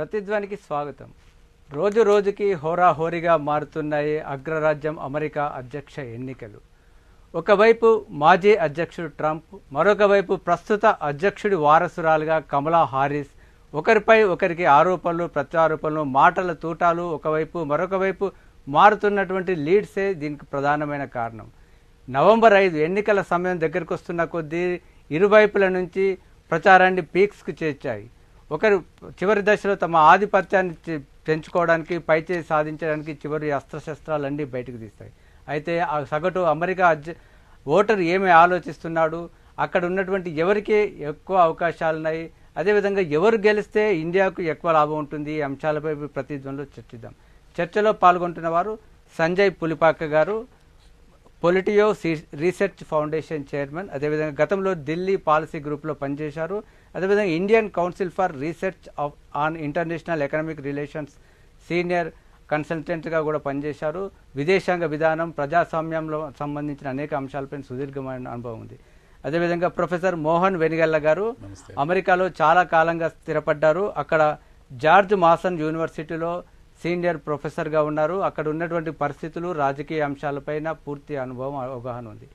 ప్రతిధ్వనికి స్వాగతం రోజు రోజుకి హోరాహోరీగా మారుతున్నాయి అగ్రరాజ్యం అమెరికా అధ్యక్ష ఎన్నికలు ఒకవైపు మాజీ అధ్యక్షుడు ట్రంప్ మరొక వైపు ప్రస్తుత అధ్యక్షుడి వారసురాలుగా కమలా హారిస్ ఒకరిపై ఒకరికి ఆరోపణలు ప్రత్యారోపణలు మాటల తూటాలు ఒకవైపు మరొక వైపు మారుతున్నటువంటి లీడ్సే దీనికి ప్రధానమైన కారణం నవంబర్ ఐదు ఎన్నికల సమయం దగ్గరకు వస్తున్న కొద్దీ ఇరువైపుల నుంచి ప్రచారాన్ని పీక్స్కు చేర్చాయి ఒకరు చివరి దశలో తమ ఆధిపత్యాన్ని పెంచుకోవడానికి పైచే సాధించడానికి చివరి అస్త్రశస్త్రాలన్నీ బయటకు తీస్తాయి అయితే ఆ సగటు అమెరికా అధ్య ఓటరు ఏమి ఆలోచిస్తున్నాడు అక్కడ ఉన్నటువంటి ఎవరికి ఎక్కువ అవకాశాలున్నాయి అదేవిధంగా ఎవరు గెలిస్తే ఇండియాకు ఎక్కువ లాభం ఉంటుంది ఈ అంశాలపై ప్రతిధ్వనిలో చర్చిద్దాం చర్చలో పాల్గొంటున్న వారు సంజయ్ పులిపాక గారు పొలిటియో రీసెర్చ్ ఫౌండేషన్ చైర్మన్ అదేవిధంగా గతంలో ఢిల్లీ పాలసీ గ్రూప్లో పనిచేశారు అదేవిధంగా Indian council for research of on international economic relations senior కన్సల్టెంట్గా కూడా పనిచేశారు విదేశాంగ విధానం ప్రజాస్వామ్యంలో సంబంధించిన అనేక అంశాలపైన సుదీర్ఘమైన అనుభవం ఉంది అదేవిధంగా ప్రొఫెసర్ మోహన్ వెనిగల్ల గారు అమెరికాలో చాలా కాలంగా స్థిరపడ్డారు అక్కడ జార్జ్ మాసన్ యూనివర్సిటీలో సీనియర్ ప్రొఫెసర్గా ఉన్నారు అక్కడ ఉన్నటువంటి పరిస్థితులు రాజకీయ అంశాలపైన పూర్తి అనుభవం అవగాహన ఉంది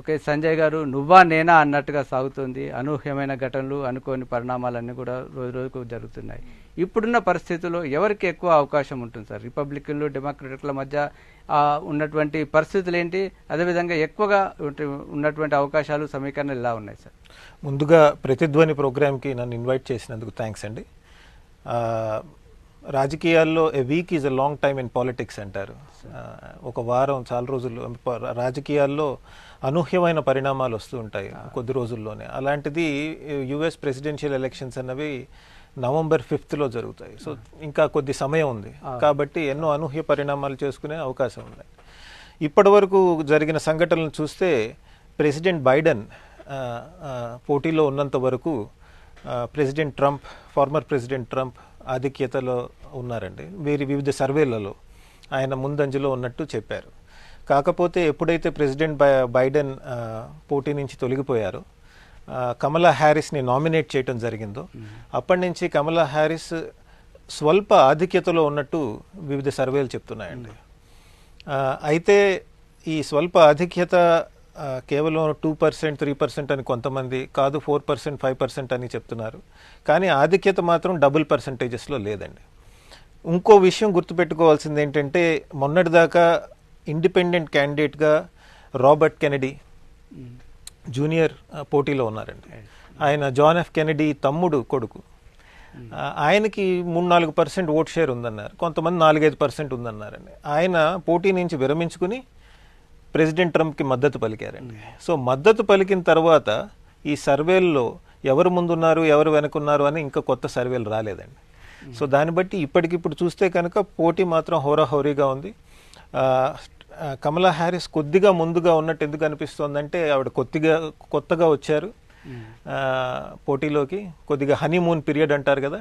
ఓకే సంజయ్ గారు నువ్వా నేనా అన్నట్టుగా సాగుతుంది అనూహ్యమైన ఘటనలు అనుకోని పరిణామాలన్నీ కూడా రోజు రోజుకు జరుగుతున్నాయి ఇప్పుడున్న పరిస్థితుల్లో ఎవరికి ఎక్కువ అవకాశం ఉంటుంది సార్ రిపబ్లికన్లు డెమోక్రటిక్ల మధ్య ఉన్నటువంటి పరిస్థితులు ఏంటి అదేవిధంగా ఎక్కువగా ఉన్నటువంటి అవకాశాలు సమీకరణలు ఎలా ఉన్నాయి సార్ ముందుగా ప్రతిధ్వని ప్రోగ్రామ్కి నన్ను ఇన్వైట్ చేసినందుకు థ్యాంక్స్ అండి రాజకీయాల్లో a week is a long time in politics అంటారు ఒక వారం చాలా రోజులు రాజకీయాల్లో అనూహ్యమైన పరిణామాలు వస్తూ ఉంటాయి కొద్ది రోజుల్లోనే అలాంటిది యుఎస్ ప్రెసిడెన్షియల్ ఎలక్షన్స్ అన్నవి నవంబర్ ఫిఫ్త్లో జరుగుతాయి సో ఇంకా కొద్ది సమయం ఉంది కాబట్టి ఎన్నో అనూహ్య పరిణామాలు చేసుకునే అవకాశం ఉన్నాయి ఇప్పటి వరకు జరిగిన సంఘటనలు చూస్తే ప్రెసిడెంట్ బైడెన్ పోటీలో ఉన్నంత వరకు president Trump former president Trump ఆధిక్యతలో ఉన్నారండి వీరి వివిధ సర్వేలలో ఆయన ముందంజలో ఉన్నట్టు చెప్పారు కాకపోతే ఎప్పుడైతే ప్రెసిడెంట్ బై బైడెన్ పోటీ నుంచి తొలగిపోయారు కమలా హ్యారిస్ని నామినేట్ చేయడం జరిగిందో అప్పటి నుంచి కమలా హ్యారిస్ స్వల్ప ఆధిక్యతలో ఉన్నట్టు వివిధ సర్వేలు చెప్తున్నాయండి అయితే ఈ స్వల్ప ఆధిక్యత కేవలం టూ పర్సెంట్ త్రీ పర్సెంట్ అని కొంతమంది కాదు ఫోర్ పర్సెంట్ ఫైవ్ పర్సెంట్ అని చెప్తున్నారు కానీ ఆధిక్యత మాత్రం డబుల్ పర్సెంటేజెస్లో లేదండి ఇంకో విషయం గుర్తుపెట్టుకోవాల్సింది ఏంటంటే మొన్నటిదాకా ఇండిపెండెంట్ క్యాండిడేట్గా రాబర్ట్ కెనడీ hmm. జూనియర్ పోటీలో ఉన్నారండి ఆయన జాన్ ఎఫ్ కెనడీ తమ్ముడు కొడుకు hmm. ఆయనకి మూడు నాలుగు పర్సెంట్ ఓట్ షేర్ ఉందన్నారు కొంతమంది నాలుగైదు పర్సెంట్ ఉందన్నారండి ఆయన పోటీ నుంచి విరమించుకుని ప్రెసిడెంట్ ట్రంప్కి మద్దతు పలికారండి hmm. సో మద్దతు పలికిన తర్వాత ఈ సర్వేల్లో ఎవరు ముందున్నారు ఎవరు వెనుకున్నారు అని ఇంకా కొత్త సర్వేలు రాలేదండి సో దాన్ని బట్టి ఇప్పటికిప్పుడు చూస్తే కనుక పోటీ మాత్రం హోరాహోరీగా ఉంది కమలా హ్యారిస్ కొద్దిగా ముందుగా ఉన్నట్టు ఎందుకు అనిపిస్తోందంటే ఆవిడ కొద్దిగా కొత్తగా వచ్చారు పోటీలోకి కొద్దిగా హనీమూన్ పీరియడ్ అంటారు కదా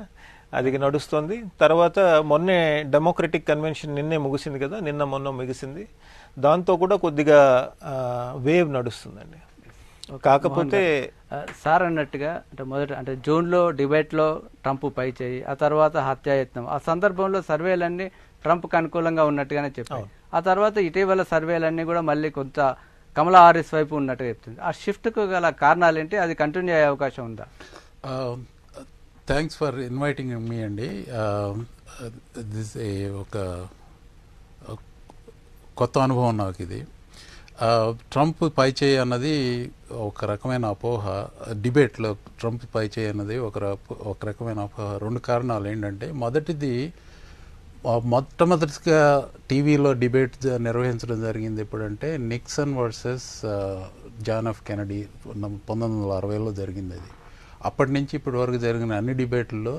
అది నడుస్తుంది తర్వాత మొన్నే డెమోక్రటిక్ కన్వెన్షన్ నిన్నే ముగిసింది కదా నిన్న మొన్న ముగిసింది దాంతో కూడా కొద్దిగా వేవ్ నడుస్తుందండి కాకపోతే సార్ అన్నట్టుగా అంటే మొదట అంటే జూన్లో డిబేట్లో ట్రంప్ పై చేయి ఆ తర్వాత హత్యాయత్నం ఆ సందర్భంలో సర్వేలన్నీ ట్రంప్కి అనుకూలంగా ఉన్నట్టుగానే చెప్పారు ఆ తర్వాత ఇటీవల సర్వేలన్నీ కూడా మళ్ళీ కొంత కమల హారిస్ వైపు ఉన్నట్టు చెప్తుంది ఆ కు గల కారణాలు ఏంటి అది కంటిన్యూ అయ్యే అవకాశం ఉందా థ్యాంక్స్ ఫర్ ఇన్వైటింగ్ మీ అండి దిస్ ఒక కొత్త అనుభవం నాకు ఇది ట్రంప్ పై చేయి అన్నది ఒక రకమైన అపోహ డిబేట్లో ట్రంప్ పై చేయి అన్నది ఒక ఒక రకమైన అపోహ రెండు కారణాలు ఏంటంటే మొదటిది మొట్టమొదటిగా టీవీలో డిబేట్ నిర్వహించడం జరిగింది ఎప్పుడంటే Nixon versus John F Kennedy పంతొమ్మిది వందల అరవైలో జరిగింది అది అప్పటి నుంచి ఇప్పటి వరకు జరిగిన అన్ని డిబేట్లలో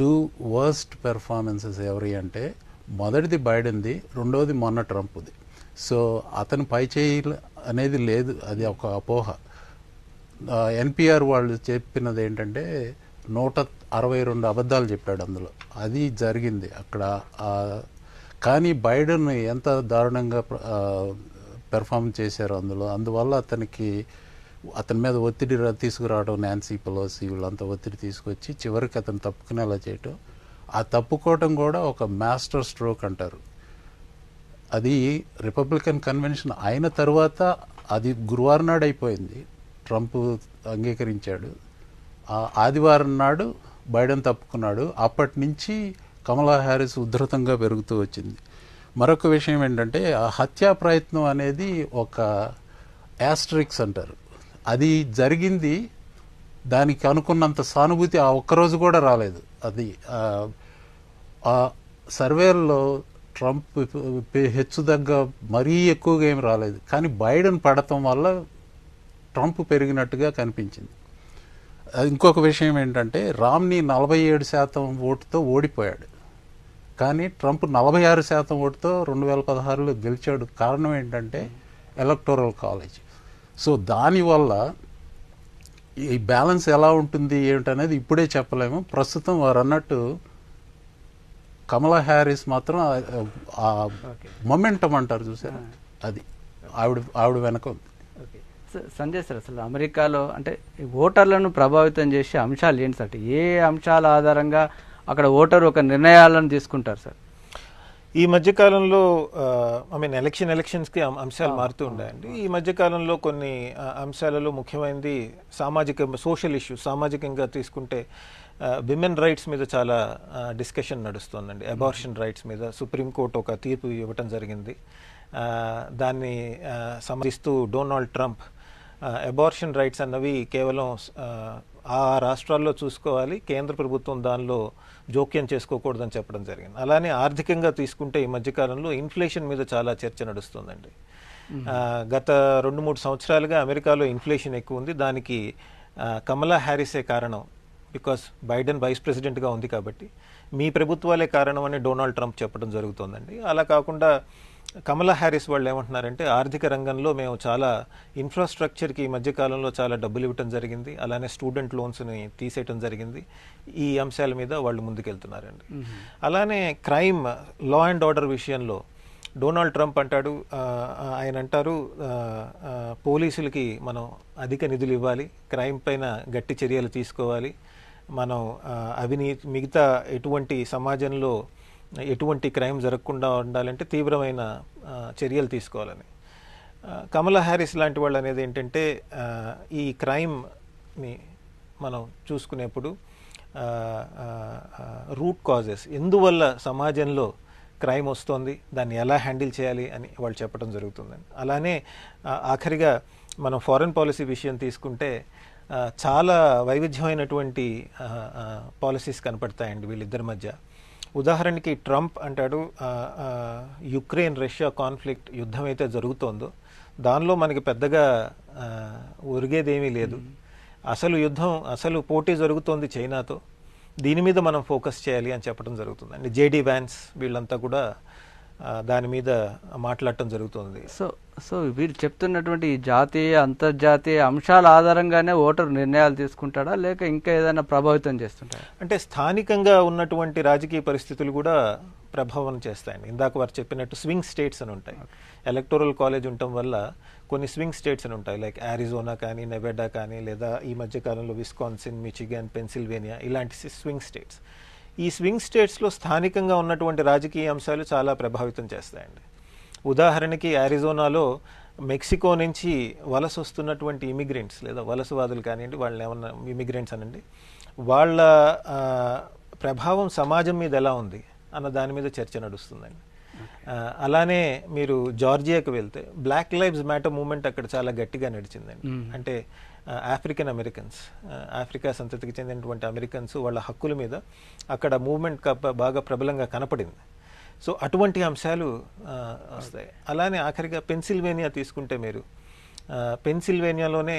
టూ వర్స్ట్ పెర్ఫార్మెన్సెస్ ఎవరి అంటే మొదటిది బైడెన్ది రెండవది మొన్న ట్రంప్ది సో అతను పై చేయి అనేది లేదు అది ఒక అపోహ ఎన్పిఆర్ వాళ్ళు చెప్పినది ఏంటంటే నూట అరవై రెండు అబద్ధాలు చెప్పాడు అందులో అది జరిగింది అక్కడ కానీ బైడెన్ ఎంత దారుణంగా పెర్ఫామ్ చేశారు అందులో అందువల్ల అతనికి అతని మీద ఒత్తిడి తీసుకురావడం నాన్సీ పలోసి వీళ్ళంతా ఒత్తిడి తీసుకొచ్చి చివరికి అతను తప్పుకునేలా చేయటం ఆ తప్పుకోవటం కూడా ఒక మాస్టర్ స్ట్రోక్ అంటారు అది రిపబ్లికన్ కన్వెన్షన్ అయిన తర్వాత అది గురువారం నాడు అయిపోయింది ట్రంప్ అంగీకరించాడు ఆదివారం నాడు బైడెన్ తప్పుకున్నాడు అప్పటి నుంచి కమలా హ్యారిస్ ఉధృతంగా పెరుగుతూ వచ్చింది మరొక విషయం ఏంటంటే ఆ హత్యా ప్రయత్నం అనేది ఒక యాస్ట్రిక్స్ అంటారు అది జరిగింది దానికి అనుకున్నంత సానుభూతి ఆ ఒక్కరోజు కూడా రాలేదు అది ఆ సర్వేల్లో ట్రంప్ హెచ్చు దగ్గ మరీ ఎక్కువగా ఏమి రాలేదు కానీ బైడెన్ పడటం వల్ల ట్రంప్ పెరిగినట్టుగా కనిపించింది ఇంకొక విషయం ఏంటంటే రామ్ని నలభై ఏడు శాతం ఓటుతో ఓడిపోయాడు కానీ ట్రంప్ నలభై ఆరు శాతం ఓటుతో రెండు వేల పదహారులో గెలిచాడు కారణం ఏంటంటే ఎలక్టోరల్ కాలేజ్ సో దానివల్ల ఈ బ్యాలెన్స్ ఎలా ఉంటుంది ఏమిటనేది ఇప్పుడే చెప్పలేము ప్రస్తుతం వారు అన్నట్టు కమలా హ్యారిస్ మాత్రం మొమెంటం అంటారు చూసారా అది ఆవిడ ఆవిడ వెనక ఉంది సందేశ్ సార్ అసలు అమెరికాలో అంటే ఓటర్లను ప్రభావితం చేసే అంశాలు ఏంటి సార్ ఏ అంశాల ఆధారంగా అక్కడ ఓటర్ ఒక నిర్ణయాలను తీసుకుంటారు సార్ ఈ మధ్యకాలంలో ఐ మీన్ ఎలక్షన్ ఎలక్షన్స్కి అంశాలు మారుతూ ఉన్నాయండి ఈ మధ్యకాలంలో కొన్ని అంశాలలో ముఖ్యమైనది సామాజిక సోషల్ ఇష్యూ సామాజికంగా తీసుకుంటే విమెన్ రైట్స్ మీద చాలా డిస్కషన్ నడుస్తుందండి అబార్షన్ రైట్స్ మీద సుప్రీంకోర్టు ఒక తీర్పు ఇవ్వటం జరిగింది దాన్ని సమర్థిస్తూ డొనాల్డ్ ట్రంప్ అబార్షన్ రైట్స్ అన్నవి కేవలం ఆ రాష్ట్రాల్లో చూసుకోవాలి కేంద్ర ప్రభుత్వం దానిలో జోక్యం చేసుకోకూడదని చెప్పడం జరిగింది అలానే ఆర్థికంగా తీసుకుంటే ఈ మధ్యకాలంలో ఇన్ఫ్లేషన్ మీద చాలా చర్చ నడుస్తుందండి గత రెండు మూడు సంవత్సరాలుగా అమెరికాలో ఇన్ఫ్లేషన్ ఎక్కువ ఉంది దానికి కమలా హ్యారిసే కారణం బికాస్ బైడెన్ వైస్ ప్రెసిడెంట్గా ఉంది కాబట్టి మీ ప్రభుత్వాలే కారణం అని డొనాల్డ్ ట్రంప్ చెప్పడం జరుగుతుందండి అలా కాకుండా కమలా హ్యారిస్ వాళ్ళు ఏమంటున్నారంటే ఆర్థిక రంగంలో మేము చాలా ఇన్ఫ్రాస్ట్రక్చర్కి ఈ మధ్యకాలంలో చాలా డబ్బులు ఇవ్వటం జరిగింది అలానే స్టూడెంట్ లోన్స్ని తీసేయటం జరిగింది ఈ అంశాల మీద వాళ్ళు ముందుకెళ్తున్నారండి అలానే క్రైమ్ లా అండ్ ఆర్డర్ విషయంలో డొనాల్డ్ ట్రంప్ అంటాడు ఆయన అంటారు పోలీసులకి మనం అధిక నిధులు ఇవ్వాలి క్రైమ్ పైన గట్టి చర్యలు తీసుకోవాలి మనం అవినీతి మిగతా ఎటువంటి సమాజంలో ఎటువంటి క్రైమ్ జరగకుండా ఉండాలంటే తీవ్రమైన చర్యలు తీసుకోవాలని కమల హ్యారిస్ లాంటి వాళ్ళు అనేది ఏంటంటే ఈ క్రైమ్ని మనం చూసుకునేప్పుడు రూట్ కాజెస్ ఎందువల్ల సమాజంలో క్రైమ్ వస్తుంది దాన్ని ఎలా హ్యాండిల్ చేయాలి అని వాళ్ళు చెప్పడం జరుగుతుందండి అలానే ఆఖరిగా మనం ఫారెన్ పాలసీ విషయం తీసుకుంటే చాలా వైవిధ్యమైనటువంటి పాలసీస్ కనపడతాయండి వీళ్ళిద్దరి మధ్య ఉదాహరణకి ట్రంప్ అంటాడు యుక్రెయిన్ రష్యా కాన్ఫ్లిక్ట్ యుద్ధం అయితే జరుగుతోందో దానిలో మనకి పెద్దగా ఒరిగేదేమీ లేదు అసలు యుద్ధం అసలు పోటీ జరుగుతోంది చైనాతో దీని మీద మనం ఫోకస్ చేయాలి అని చెప్పడం జరుగుతుంది అండి జేడీ వ్యాన్స్ వీళ్ళంతా కూడా దాని మీద మాట్లాడటం జరుగుతుంది సో సో వీరు చెప్తున్నటువంటి జాతీయ అంతర్జాతీయ అంశాల ఆధారంగానే ఓటర్ నిర్ణయాలు తీసుకుంటాడా లేక ఇంకా ఏదైనా ప్రభావితం చేస్తుంటాడా అంటే స్థానికంగా ఉన్నటువంటి రాజకీయ పరిస్థితులు కూడా ప్రభావం చేస్తాయండి ఇందాక వారు చెప్పినట్టు స్వింగ్ స్టేట్స్ అని ఉంటాయి ఎలక్టోరల్ కాలేజ్ ఉండటం వల్ల కొన్ని స్వింగ్ స్టేట్స్ అని ఉంటాయి లైక్ యారిజోనా కానీ నెవెడా కానీ లేదా ఈ మధ్యకాలంలో విస్కాన్సిన్ మిచిగాన్ పెన్సిల్వేనియా ఇలాంటి స్వింగ్ స్టేట్స్ ఈ స్వింగ్ స్టేట్స్లో స్థానికంగా ఉన్నటువంటి రాజకీయ అంశాలు చాలా ప్రభావితం చేస్తాయండి ఉదాహరణకి యారిజోనాలో మెక్సికో నుంచి వలస వస్తున్నటువంటి ఇమిగ్రెంట్స్ లేదా వలసవాదులు కానివ్వండి వాళ్ళని ఏమన్నా ఇమిగ్రెంట్స్ అనండి వాళ్ళ ప్రభావం సమాజం మీద ఎలా ఉంది అన్న దాని మీద చర్చ నడుస్తుందండి అలానే మీరు జార్జియాకి వెళ్తే బ్లాక్ లైవ్స్ మ్యాటర్ మూమెంట్ అక్కడ చాలా గట్టిగా నడిచిందండి అంటే ఆఫ్రికన్ అమెరికన్స్ ఆఫ్రికా సంతతికి చెందినటువంటి అమెరికన్స్ వాళ్ళ హక్కుల మీద అక్కడ మూవ్మెంట్ బాగా ప్రబలంగా కనపడింది సో అటువంటి అంశాలు వస్తాయి అలానే ఆఖరిగా పెన్సిల్వేనియా తీసుకుంటే మీరు పెన్సిల్వేనియాలోనే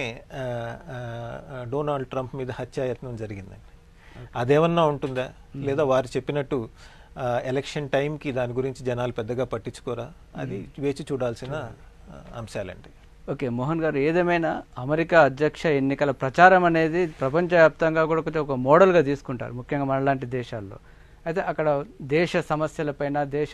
డొనాల్డ్ ట్రంప్ మీద హత్యాయత్నం జరిగిందండి అదేమన్నా ఉంటుందా లేదా వారు చెప్పినట్టు ఎలక్షన్ టైంకి దాని గురించి జనాలు పెద్దగా పట్టించుకోరా అది వేచి చూడాల్సిన అంశాలండి ఓకే మోహన్ గారు ఏదేమైనా అమెరికా అధ్యక్ష ఎన్నికల ప్రచారం అనేది ప్రపంచవ్యాప్తంగా కూడా కొంచెం ఒక మోడల్గా తీసుకుంటారు ముఖ్యంగా మనలాంటి దేశాల్లో అయితే అక్కడ దేశ సమస్యలపైన దేశ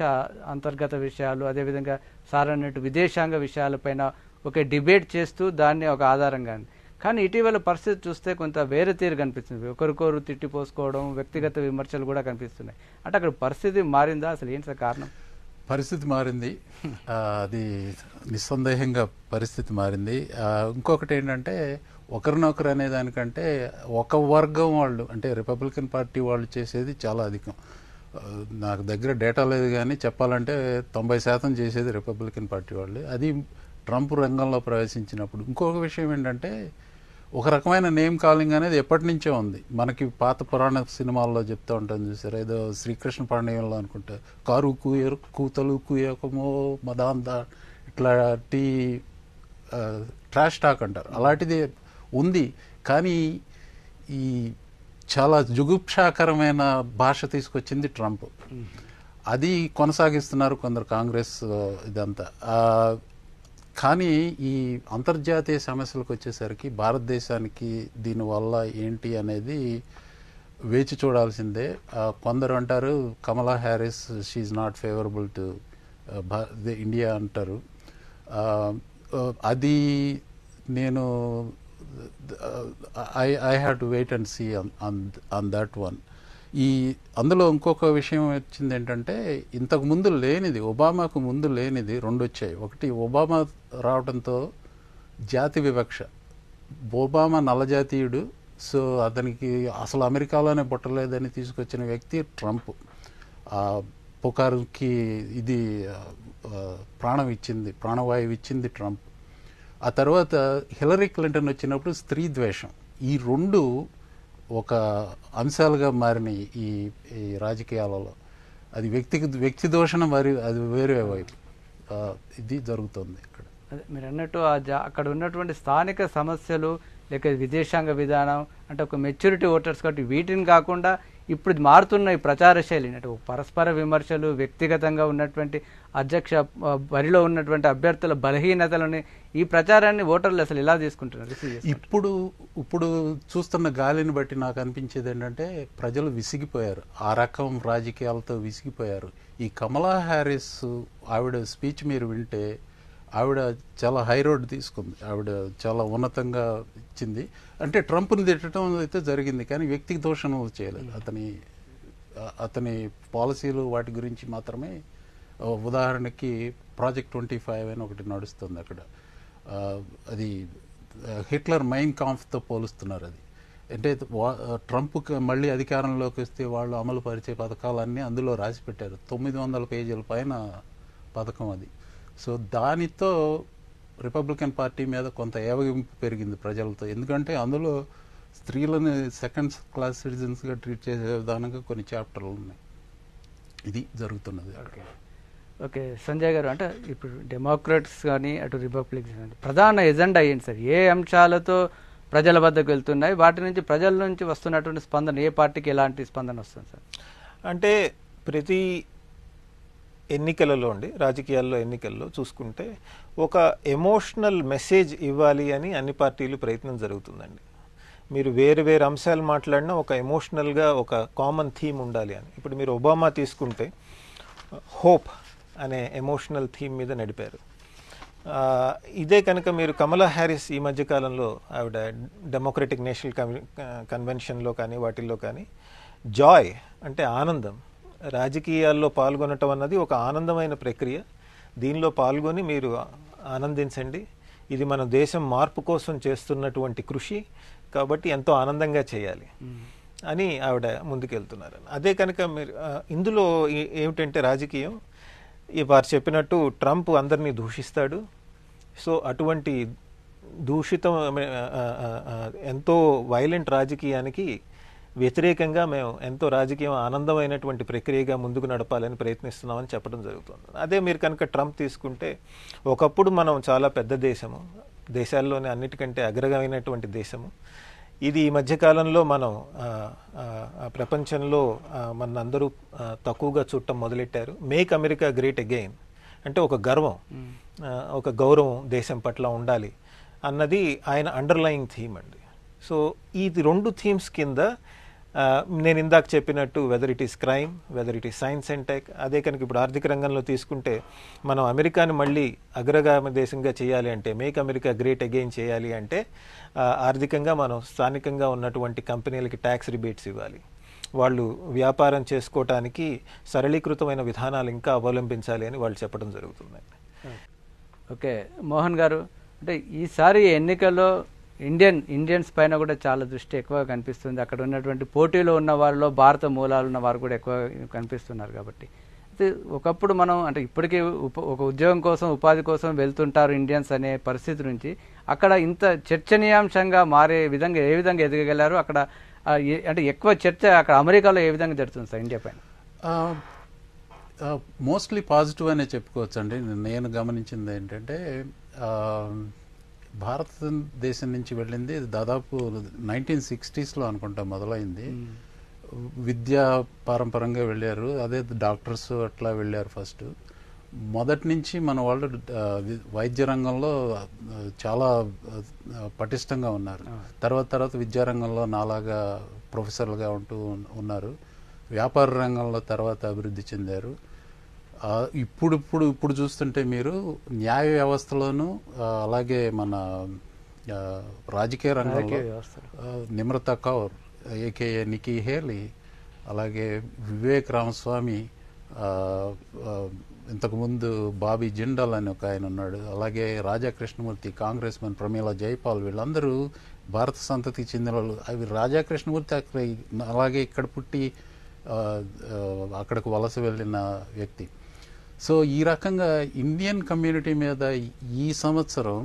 అంతర్గత విషయాలు అదేవిధంగా సారన్నట్టు విదేశాంగ విషయాలపైన ఒక డిబేట్ చేస్తూ దాన్ని ఒక ఆధారంగా కానీ ఇటీవల పరిస్థితి చూస్తే కొంత వేరే తీరు కనిపిస్తుంది ఒకరికొరు తిట్టిపోసుకోవడం వ్యక్తిగత విమర్శలు కూడా కనిపిస్తున్నాయి అంటే అక్కడ పరిస్థితి మారిందా అసలు ఏంటి కారణం పరిస్థితి మారింది అది నిస్సందేహంగా పరిస్థితి మారింది ఇంకొకటి ఏంటంటే ఒకరినొకరు అనే దానికంటే ఒక వర్గం వాళ్ళు అంటే రిపబ్లికన్ పార్టీ వాళ్ళు చేసేది చాలా అధికం నాకు దగ్గర డేటా లేదు కానీ చెప్పాలంటే తొంభై శాతం చేసేది రిపబ్లికన్ పార్టీ వాళ్ళు అది ట్రంప్ రంగంలో ప్రవేశించినప్పుడు ఇంకొక విషయం ఏంటంటే ఒక రకమైన నేమ్ కాలింగ్ అనేది ఎప్పటి నుంచే ఉంది మనకి పాత పురాణ సినిమాల్లో చెప్తూ ఉంటాం చూసారు ఏదో శ్రీకృష్ణ పాండయంలో అనుకుంటా కారు కూయరు కూతలు కూయకమో మదాంద ఇట్లాంటి ట్రాష్ టాక్ అంటారు అలాంటిది ఉంది కానీ ఈ చాలా జుగుప్షాకరమైన భాష తీసుకొచ్చింది ట్రంప్ అది కొనసాగిస్తున్నారు కొందరు కాంగ్రెస్ ఇదంతా కానీ ఈ అంతర్జాతీయ సమస్యలకు వచ్చేసరికి భారతదేశానికి దీనివల్ల ఏంటి అనేది వేచి చూడాల్సిందే కొందరు అంటారు Kamala Harris she's not favourable to India అంటారు అది నేను I I have to wait and see on on that one ఈ అందులో ఇంకొక విషయం వచ్చింది ఏంటంటే ఇంతకు ముందు లేనిది ఒబామాకు ముందు లేనిది రెండు వచ్చాయి ఒకటి ఒబామా రావడంతో జాతి వివక్ష ఒబామా నల్లజాతీయుడు సో అతనికి అసలు అమెరికాలోనే పుట్టలేదని తీసుకొచ్చిన వ్యక్తి ట్రంప్ పుకారుకి ఇది ప్రాణం ఇచ్చింది ప్రాణవాయువు ఇచ్చింది ట్రంప్ ఆ తర్వాత హిలరీ క్లింటన్ వచ్చినప్పుడు స్త్రీ ద్వేషం ఈ రెండు ఒక అంశాలుగా మారిన ఈ ఈ రాజకీయాలలో అది వ్యక్తికి వ్యక్తి దోషణ మరి అది వేరే వైపు ఇది జరుగుతుంది ఇక్కడ అదే మీరు అన్నట్టు అక్కడ ఉన్నటువంటి స్థానిక సమస్యలు లేక విదేశాంగ విధానం అంటే ఒక మెచ్యూరిటీ ఓటర్స్ కాబట్టి వీటిని కాకుండా ఇప్పుడు మారుతున్న ఈ ప్రచార శైలి అంటే పరస్పర విమర్శలు వ్యక్తిగతంగా ఉన్నటువంటి అధ్యక్ష బరిలో ఉన్నటువంటి అభ్యర్థుల బలహీనతలని ఈ ప్రచారాన్ని ఓటర్లు అసలు ఇలా తీసుకుంటున్నారు ఇప్పుడు ఇప్పుడు చూస్తున్న గాలిని బట్టి నాకు అనిపించేది ఏంటంటే ప్రజలు విసిగిపోయారు ఆ రకం రాజకీయాలతో విసిగిపోయారు ఈ కమలా హ్యారిస్ ఆవిడ స్పీచ్ మీరు వింటే ఆవిడ చాలా హై రోడ్ తీసుకుంది ఆవిడ చాలా ఉన్నతంగా ఇచ్చింది అంటే ట్రంప్ని తిట్టడం అయితే జరిగింది కానీ వ్యక్తికి దోషణలు చేయలేదు అతని అతని పాలసీలు వాటి గురించి మాత్రమే ఉదాహరణకి ప్రాజెక్ట్ ట్వంటీ ఫైవ్ అని ఒకటి నడుస్తుంది అక్కడ అది హిట్లర్ మైన్ కాంఫ్తో పోలుస్తున్నారు అది అంటే ట్రంప్ మళ్ళీ అధికారంలోకి వస్తే వాళ్ళు అమలు పరిచే పథకాలన్నీ అందులో రాసి పెట్టారు తొమ్మిది వందల పేజీల పైన పథకం అది సో దానితో రిపబ్లికన్ పార్టీ మీద కొంత ఏవగింపు పెరిగింది ప్రజలతో ఎందుకంటే అందులో స్త్రీలను సెకండ్ క్లాస్ సిటిజన్స్గా ట్రీట్ చేసే విధానంగా కొన్ని చాప్టర్లు ఉన్నాయి ఇది జరుగుతున్నది అక్కడ ఓకే సంజయ్ గారు అంటే ఇప్పుడు డెమోక్రాట్స్ కానీ అటు రిపబ్లిక్స్ కానీ ప్రధాన ఎజెండా ఏంటి సార్ ఏ అంశాలతో ప్రజల వద్దకు వెళ్తున్నాయి వాటి నుంచి ప్రజల నుంచి వస్తున్నటువంటి స్పందన ఏ పార్టీకి ఎలాంటి స్పందన వస్తుంది సార్ అంటే ప్రతి ఎన్నికలలో అండి రాజకీయాల్లో ఎన్నికల్లో చూసుకుంటే ఒక ఎమోషనల్ మెసేజ్ ఇవ్వాలి అని అన్ని పార్టీలు ప్రయత్నం జరుగుతుందండి మీరు వేరు వేరు అంశాలు మాట్లాడినా ఒక ఎమోషనల్గా ఒక కామన్ థీమ్ ఉండాలి అని ఇప్పుడు మీరు ఒబామా తీసుకుంటే హోప్ అనే ఎమోషనల్ థీమ్ మీద నడిపారు ఇదే కనుక మీరు కమలా హ్యారిస్ ఈ మధ్యకాలంలో ఆవిడ డెమోక్రటిక్ నేషనల్ కన్వెన్షన్లో కానీ వాటిల్లో కానీ జాయ్ అంటే ఆనందం రాజకీయాల్లో పాల్గొనటం అన్నది ఒక ఆనందమైన ప్రక్రియ దీనిలో పాల్గొని మీరు ఆనందించండి ఇది మన దేశం మార్పు కోసం చేస్తున్నటువంటి కృషి కాబట్టి ఎంతో ఆనందంగా చేయాలి అని ఆవిడ ముందుకెళ్తున్నారు అదే కనుక మీరు ఇందులో ఏమిటంటే రాజకీయం వారు చెప్పినట్టు ట్రంప్ అందరినీ దూషిస్తాడు సో అటువంటి దూషితం ఎంతో వైలెంట్ రాజకీయానికి వ్యతిరేకంగా మేము ఎంతో రాజకీయం ఆనందమైనటువంటి ప్రక్రియగా ముందుకు నడపాలని ప్రయత్నిస్తున్నామని చెప్పడం జరుగుతుంది అదే మీరు కనుక ట్రంప్ తీసుకుంటే ఒకప్పుడు మనం చాలా పెద్ద దేశము దేశాల్లోనే అన్నిటికంటే అగ్రగమైనటువంటి దేశము ఇది ఈ మధ్యకాలంలో మనం ప్రపంచంలో మనందరూ తక్కువగా చూడటం మొదలెట్టారు మేక్ అమెరికా గ్రేట్ అగైన్ అంటే ఒక గర్వం ఒక గౌరవం దేశం పట్ల ఉండాలి అన్నది ఆయన అండర్లయింగ్ థీమ్ అండి సో ఇది రెండు థీమ్స్ కింద నేను ఇందాక చెప్పినట్టు whether it is crime whether it is science and tech అదే కనుక ఇప్పుడు ఆర్థిక రంగంలో తీసుకుంటే మనం అమెరికాని మళ్ళీ అగ్రగామ దేశంగా చేయాలి అంటే మేక్ అమెరికా గ్రేట్ అగైన్ చేయాలి అంటే ఆర్థికంగా మనం స్థానికంగా ఉన్నటువంటి కంపెనీలకి ట్యాక్స్ రిబేట్స్ ఇవ్వాలి వాళ్ళు వ్యాపారం చేసుకోవటానికి సరళీకృతమైన విధానాలు ఇంకా అవలంబించాలి అని వాళ్ళు చెప్పడం జరుగుతుంది ఓకే మోహన్ గారు అంటే ఈసారి ఎన్నికల్లో ఇండియన్ ఇండియన్స్ పైన కూడా చాలా దృష్టి ఎక్కువగా కనిపిస్తుంది అక్కడ ఉన్నటువంటి పోటీలో ఉన్న వారిలో భారత మూలాలు ఉన్న వారు కూడా ఎక్కువ కనిపిస్తున్నారు కాబట్టి ఒకప్పుడు మనం అంటే ఇప్పటికీ ఉప ఒక ఉద్యోగం కోసం ఉపాధి కోసం వెళ్తుంటారు ఇండియన్స్ అనే పరిస్థితి నుంచి అక్కడ ఇంత చర్చనీయాంశంగా మారే విధంగా ఏ విధంగా ఎదగగలరు అక్కడ అంటే ఎక్కువ చర్చ అక్కడ అమెరికాలో ఏ విధంగా జరుగుతుంది సార్ ఇండియా పైన మోస్ట్లీ పాజిటివ్ అనే చెప్పుకోవచ్చు అండి నేను గమనించింది ఏంటంటే భారతదేశం నుంచి వెళ్ళింది దాదాపు నైన్టీన్ సిక్స్టీస్లో అనుకుంటా మొదలైంది విద్యా పారంపరంగా వెళ్ళారు అదే డాక్టర్స్ అట్లా వెళ్ళారు ఫస్ట్ మొదటి నుంచి మన వాళ్ళు వైద్య రంగంలో చాలా పటిష్టంగా ఉన్నారు తర్వాత తర్వాత విద్యారంగంలో నాలాగా ప్రొఫెసర్లుగా ఉంటూ ఉన్నారు వ్యాపార రంగంలో తర్వాత అభివృద్ధి చెందారు ఇప్పుడు ఇప్పుడు ఇప్పుడు చూస్తుంటే మీరు న్యాయ వ్యవస్థలోను అలాగే మన రాజకీయ రంగంలో నిమ్రత కౌర్ ఏకేఏ నికీ హేలి అలాగే వివేక్ రామస్వామి ఇంతకుముందు బాబీ జిండల్ అని ఒక ఆయన ఉన్నాడు అలాగే రాజా కృష్ణమూర్తి కాంగ్రెస్ మన్ ప్రమీల జైపాల్ వీళ్ళందరూ భారత సంతతికి చెందిన వాళ్ళు అవి రాజా కృష్ణమూర్తి అక్కడ అలాగే ఇక్కడ పుట్టి అక్కడికి వలస వెళ్ళిన వ్యక్తి సో ఈ రకంగా ఇండియన్ కమ్యూనిటీ మీద ఈ సంవత్సరం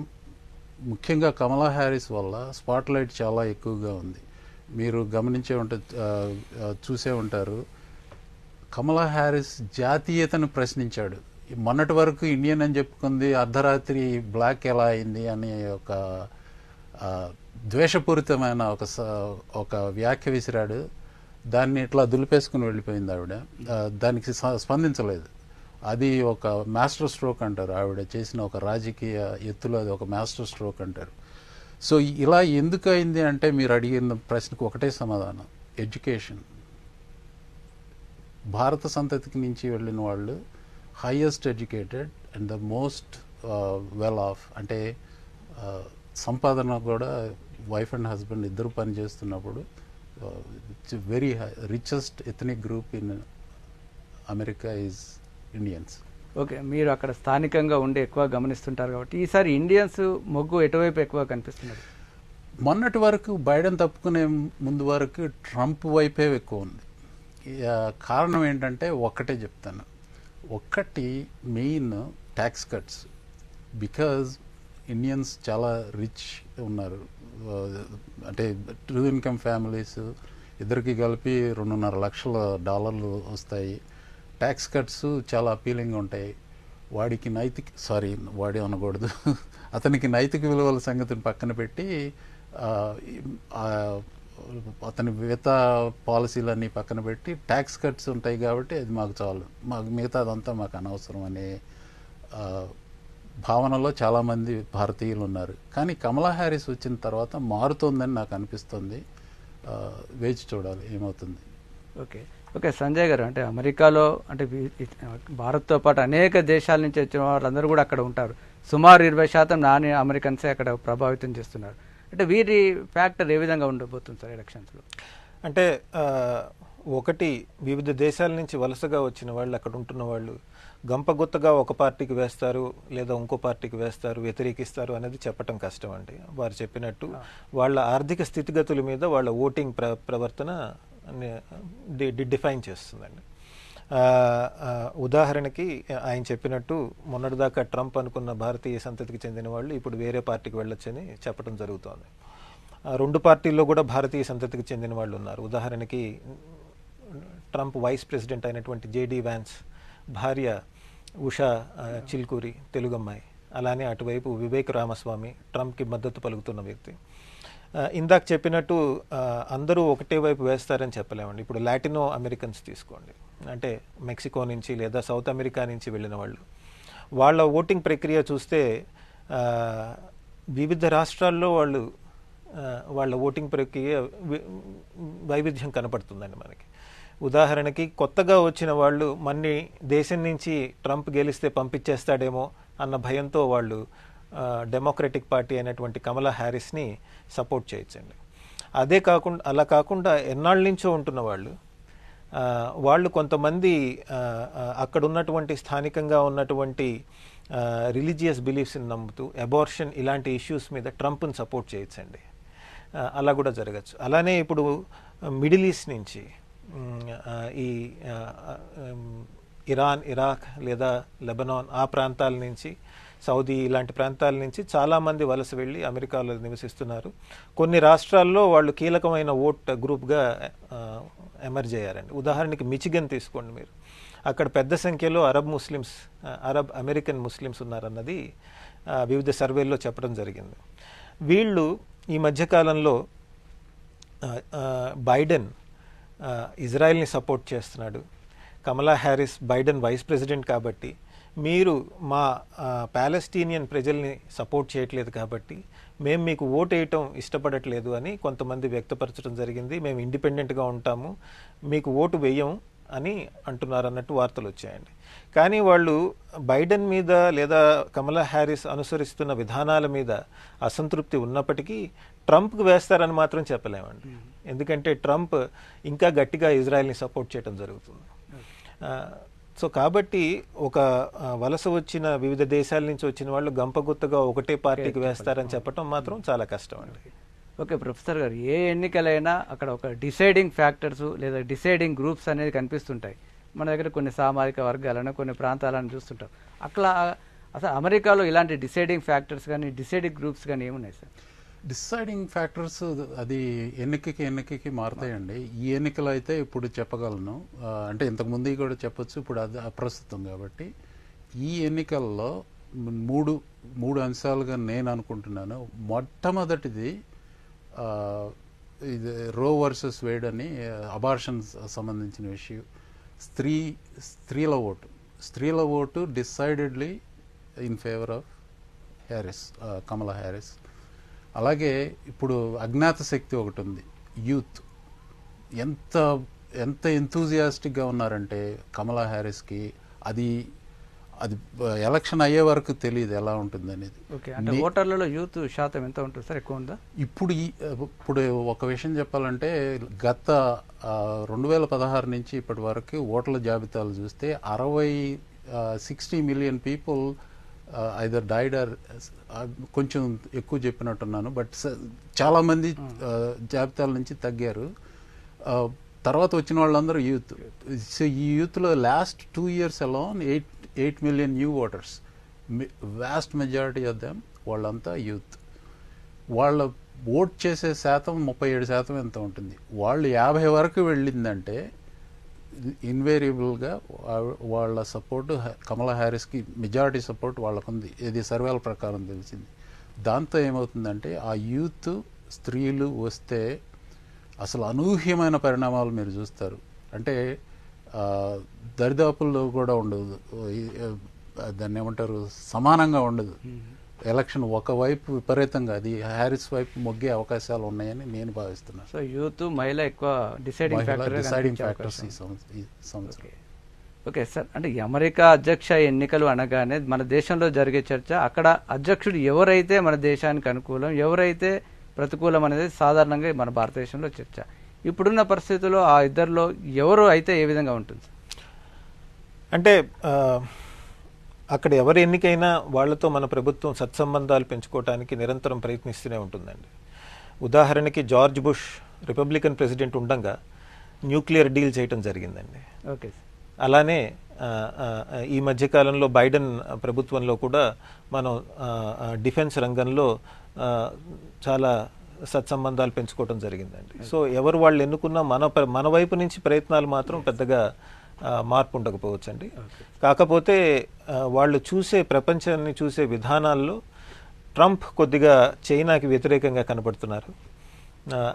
ముఖ్యంగా కమలా హ్యారిస్ వల్ల స్పాట్ లైట్ చాలా ఎక్కువగా ఉంది మీరు గమనించే ఉంట చూసే ఉంటారు కమలా హ్యారిస్ జాతీయతను ప్రశ్నించాడు మొన్నటి వరకు ఇండియన్ అని చెప్పుకుంది అర్ధరాత్రి బ్లాక్ ఎలా అయింది అనే ఒక ద్వేషపూరితమైన ఒక ఒక వ్యాఖ్య విసిరాడు దాన్ని ఇట్లా దులిపేసుకుని వెళ్ళిపోయింది ఆవిడ దానికి స్పందించలేదు అది ఒక మాస్టర్ స్ట్రోక్ అంటారు ఆవిడ చేసిన ఒక రాజకీయ ఎత్తులో అది ఒక మాస్టర్ స్ట్రోక్ అంటారు సో ఇలా ఎందుకు అయింది అంటే మీరు అడిగిన ప్రశ్నకు ఒకటే సమాధానం ఎడ్యుకేషన్ భారత సంతతికి నుంచి వెళ్ళిన వాళ్ళు highest educated and the most well off అంటే uh, సంపాదన కూడా వైఫ్ అండ్ హస్బెండ్ ఇద్దరు పనిచేస్తున్నప్పుడు very richest ethnic group in America is Indians okay మీరు అక్కడ స్థానికంగా ఉండి ఎక్కువ గమనిస్తుంటారు కాబట్టి ఈసారి ఇండియన్స్ మొగ్గు ఎటువైపు ఎక్కువ కనిపిస్తున్నారు మొన్నటి వరకు బైడెన్ తప్పుకునే ముందు వరకు ట్రంప్ వైపే ఎక్కువ ఉంది కారణం ఏంటంటే ఒక్కటే చెప్తాను ఒక్కటి main tax cuts because Indians చాలా రిచ్ ఉన్నారు అంటే ట్రూ ఇన్కమ్ ఫ్యామిలీస్ ఇద్దరికి కలిపి రెండున్నర లక్షల డాలర్లు వస్తాయి ట్యాక్స్ కట్స్ చాలా అపీలింగ్ ఉంటాయి వాడికి నైతిక సారీ వాడే అనకూడదు అతనికి నైతిక విలువల సంగతిని పక్కన పెట్టి అతని మిగతా పాలసీలన్నీ పక్కన పెట్టి ట్యాక్స్ కట్స్ ఉంటాయి కాబట్టి అది మాకు చాలు మాకు మిగతా అదంతా మాకు అనవసరం అనే భావనలో చాలామంది భారతీయులు ఉన్నారు కానీ కమలా హ్యారిస్ వచ్చిన తర్వాత మారుతోందని నాకు అనిపిస్తుంది వేచి చూడాలి ఏమవుతుంది ఓకే ఓకే సంజయ్ గారు అంటే అమెరికాలో అంటే భారత్తో పాటు అనేక దేశాల నుంచి వచ్చిన వాళ్ళందరూ కూడా అక్కడ ఉంటారు సుమారు ఇరవై శాతం నాన్ అమెరికన్సే అక్కడ ప్రభావితం చేస్తున్నారు అంటే వీరి ఫ్యాక్టర్ ఏ విధంగా ఉండబోతుంది సార్ ఎలక్షన్స్లో అంటే ఒకటి వివిధ దేశాల నుంచి వలసగా వచ్చిన వాళ్ళు అక్కడ ఉంటున్న వాళ్ళు గంపగుత్తగా ఒక పార్టీకి వేస్తారు లేదా ఇంకో పార్టీకి వేస్తారు వ్యతిరేకిస్తారు అనేది చెప్పటం కష్టం అండి వారు చెప్పినట్టు వాళ్ళ ఆర్థిక స్థితిగతుల మీద వాళ్ళ ఓటింగ్ ప్ర ప్రవర్తన డిఫైన్ చేస్తుందండి ఉదాహరణకి ఆయన చెప్పినట్టు మొన్నటిదాకా ట్రంప్ అనుకున్న భారతీయ సంతతికి చెందిన వాళ్ళు ఇప్పుడు వేరే పార్టీకి వెళ్ళొచ్చని చెప్పడం జరుగుతోంది రెండు పార్టీల్లో కూడా భారతీయ సంతతికి చెందిన వాళ్ళు ఉన్నారు ఉదాహరణకి ట్రంప్ వైస్ ప్రెసిడెంట్ అయినటువంటి జేడీ వ్యాన్స్ భార్య ఉషా చిల్కూరి తెలుగమ్మాయి అలానే అటువైపు వివేక్ రామస్వామి ట్రంప్కి మద్దతు పలుకుతున్న వ్యక్తి ఇందాక చెప్పినట్టు అందరూ ఒకటే వైపు వేస్తారని చెప్పలేమండి ఇప్పుడు లాటినో అమెరికన్స్ తీసుకోండి అంటే మెక్సికో నుంచి లేదా సౌత్ అమెరికా నుంచి వెళ్ళిన వాళ్ళు వాళ్ళ ఓటింగ్ ప్రక్రియ చూస్తే వివిధ రాష్ట్రాల్లో వాళ్ళు వాళ్ళ ఓటింగ్ ప్రక్రియ వైవిధ్యం కనపడుతుందండి మనకి ఉదాహరణకి కొత్తగా వచ్చిన వాళ్ళు మన్ని దేశం నుంచి ట్రంప్ గెలిస్తే పంపించేస్తాడేమో అన్న భయంతో వాళ్ళు డెమోక్రటిక్ పార్టీ అయినటువంటి కమలా హ్యారిస్ని సపోర్ట్ చేయొచ్చండి అదే కాకుండా అలా కాకుండా ఎన్నాళ్ళ నుంచో ఉంటున్న వాళ్ళు వాళ్ళు కొంతమంది అక్కడ ఉన్నటువంటి స్థానికంగా ఉన్నటువంటి రిలీజియస్ బిలీఫ్స్ని నమ్ముతూ అబార్షన్ ఇలాంటి ఇష్యూస్ మీద ట్రంప్ని సపోర్ట్ చేయొచ్చండి అలా కూడా జరగచ్చు అలానే ఇప్పుడు మిడిల్ ఈస్ట్ నుంచి ఈ ఇరాన్ ఇరాక్ లేదా లెబనాన్ ఆ ప్రాంతాల నుంచి సౌదీ ఇలాంటి ప్రాంతాల నుంచి చాలామంది వలస వెళ్ళి అమెరికాలో నివసిస్తున్నారు కొన్ని రాష్ట్రాల్లో వాళ్ళు కీలకమైన ఓట్ గ్రూప్గా ఎమర్జ్ అయ్యారండి ఉదాహరణకి మిచిగన్ తీసుకోండి మీరు అక్కడ పెద్ద సంఖ్యలో Arab Muslims Arab American Muslims ఉన్నారన్నది వివిధ సర్వేల్లో చెప్పడం జరిగింది వీళ్ళు ఈ మధ్యకాలంలో బైడెన్ ఇజ్రాయెల్ని సపోర్ట్ చేస్తున్నాడు Kamala Harris Biden vice president కాబట్టి మీరు మా ప్యాలెస్టీనియన్ ప్రజల్ని సపోర్ట్ చేయట్లేదు కాబట్టి మేము మీకు ఓటు వేయటం ఇష్టపడట్లేదు అని కొంతమంది వ్యక్తపరచడం జరిగింది మేము ఇండిపెండెంట్గా ఉంటాము మీకు ఓటు వేయం అని అంటున్నారు అన్నట్టు వార్తలు వచ్చాయండి కానీ వాళ్ళు బైడెన్ మీద లేదా కమలా హ్యారిస్ అనుసరిస్తున్న విధానాల మీద అసంతృప్తి ఉన్నప్పటికీ ట్రంప్కి వేస్తారని మాత్రం చెప్పలేమండి ఎందుకంటే ట్రంప్ ఇంకా గట్టిగా ఇజ్రాయెల్ని సపోర్ట్ చేయడం జరుగుతుంది సో కాబట్టి ఒక వలస వచ్చిన వివిధ దేశాల నుంచి వచ్చిన వాళ్ళు గంపగుత్తగా ఒకటే పార్టీకి వేస్తారని చెప్పడం మాత్రం చాలా కష్టం అండి ఓకే ప్రొఫెసర్ గారు ఏ ఎన్నికలైనా అక్కడ ఒక డిసైడింగ్ ఫ్యాక్టర్స్ లేదా డిసైడింగ్ గ్రూప్స్ అనేది కనిపిస్తుంటాయి మన దగ్గర కొన్ని సామాజిక వర్గాలను కొన్ని ప్రాంతాలను చూస్తుంటాం అట్లా అసలు అమెరికాలో ఇలాంటి డిసైడింగ్ ఫ్యాక్టర్స్ కానీ డిసైడింగ్ గ్రూప్స్ కానీ ఏమున్నాయి సార్ డిసైడింగ్ ఫ్యాక్టర్స్ అది ఎన్నికకి ఎన్నికకి మారుతాయండి ఈ ఎన్నికలు అయితే ఇప్పుడు చెప్పగలను అంటే ఇంతకు ముందు కూడా చెప్పొచ్చు ఇప్పుడు అది అప్రస్తుతం కాబట్టి ఈ ఎన్నికల్లో మూడు మూడు అంశాలుగా నేను అనుకుంటున్నాను మొట్టమొదటిది ఇది రో వర్సెస్ వేడ్ అని అబార్షన్ సంబంధించిన విషయం స్త్రీ స్త్రీల ఓటు స్త్రీల ఓటు decidedly in favour of Harris Kamala Harris అలాగే ఇప్పుడు అజ్ఞాత శక్తి ఒకటి ఉంది యూత్ ఎంత ఎంత ఎంతూజియాస్టిక్గా ఉన్నారంటే కమలా హ్యారిస్కి అది అది ఎలక్షన్ అయ్యే వరకు తెలియదు ఎలా ఉంటుంది అనేది ఓటర్లలో యూత్ శాతం ఎంత ఉంటుంది సార్ ఎక్కువ ఉందా ఇప్పుడు ఇప్పుడు ఒక విషయం చెప్పాలంటే గత రెండు వేల పదహారు నుంచి ఇప్పటి వరకు ఓటర్ల జాబితాలు చూస్తే అరవై sixty million people either died or కొంచెం ఎక్కువ చెప్పినట్టున్నాను బట్ చాలామంది hmm. జాబితాల నుంచి తగ్గారు తర్వాత వచ్చిన వాళ్ళందరూ యూత్ సో ఈ యూత్లో last two years alone eight eight million new voters vast majority of them వాళ్ళంతా యూత్ వాళ్ళ ఓట్ చేసే శాతం ముప్పై ఏడు శాతం ఎంత ఉంటుంది వాళ్ళు యాభై వరకు వెళ్ళిందంటే ఇన్వేరియబుల్గా వాళ్ళ సపోర్ట్ కమలా హ్యారిస్కి మెజారిటీ సపోర్ట్ వాళ్ళకుంది ఇది సర్వేల ప్రకారం తెలిసింది దాంతో ఏమవుతుందంటే ఆ యూత్ స్త్రీలు వస్తే అసలు అనూహ్యమైన పరిణామాలు మీరు చూస్తారు అంటే దరిదాపుల్లో కూడా ఉండదు దాన్ని ఏమంటారు సమానంగా ఉండదు ఎలక్షన్ ఒకవైపు విపరీతంగా అది హ్యారిస్ వైపు మొగ్గే అవకాశాలు ఉన్నాయని నేను భావిస్తున్నాను సో యూత్ మహిళ ఎక్కువ deciding deciding factors okay sir అంటే అమెరికా అధ్యక్ష ఎన్నికలు అనగానే మన దేశంలో జరిగే చర్చ అక్కడ అధ్యక్షుడు ఎవరైతే మన దేశానికి అనుకూలం ఎవరైతే ప్రతికూలం అనేది సాధారణంగా మన భారతదేశంలో చర్చ ఇప్పుడున్న పరిస్థితుల్లో ఆ ఇద్దరిలో ఎవరు అయితే ఏ విధంగా ఉంటుంది అంటే అక్కడ ఎవరు ఎన్నికైనా వాళ్లతో మన ప్రభుత్వం సత్సంబంధాలు పెంచుకోవడానికి నిరంతరం ప్రయత్నిస్తూనే ఉంటుందండి ఉదాహరణకి జార్జ్ బుష్ రిపబ్లికన్ ప్రెసిడెంట్ ఉండగా న్యూక్లియర్ డీల్ చేయటం జరిగిందండి ఓకే అలానే ఈ మధ్యకాలంలో బైడెన్ ప్రభుత్వంలో కూడా మనం డిఫెన్స్ రంగంలో చాలా సత్సంబంధాలు పెంచుకోవడం జరిగిందండి సో ఎవరు వాళ్ళు ఎన్నుకున్నా మన మన వైపు నుంచి ప్రయత్నాలు మాత్రం పెద్దగా మార్పు ఉండకపోవచ్చండి కాకపోతే వాళ్ళు చూసే ప్రపంచాన్ని చూసే విధానాల్లో ట్రంప్ కొద్దిగా చైనాకి వ్యతిరేకంగా కనబడుతున్నారు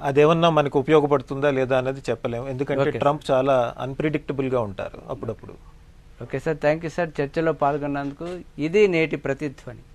అదేమన్నా మనకు ఉపయోగపడుతుందా లేదా అనేది చెప్పలేము ఎందుకంటే ట్రంప్ చాలా అన్ప్రిడిక్టబుల్గా ఉంటారు అప్పుడప్పుడు okay sir thank you sir చర్చలో పాల్గొన్నందుకు ఇది నేటి ప్రతిధ్వని